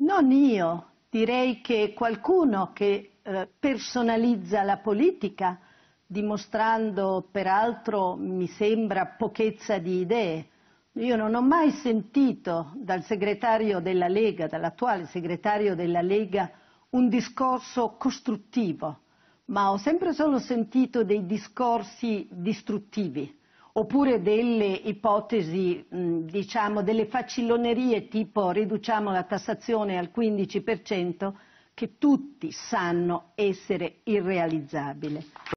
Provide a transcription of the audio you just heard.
Non io, direi che qualcuno che eh, personalizza la politica, dimostrando peraltro, mi sembra, pochezza di idee. Io non ho mai sentito dal segretario della Lega, dall'attuale segretario della Lega, un discorso costruttivo, ma ho sempre solo sentito dei discorsi distruttivi oppure delle ipotesi, diciamo, delle facillonerie tipo riduciamo la tassazione al 15% che tutti sanno essere irrealizzabile.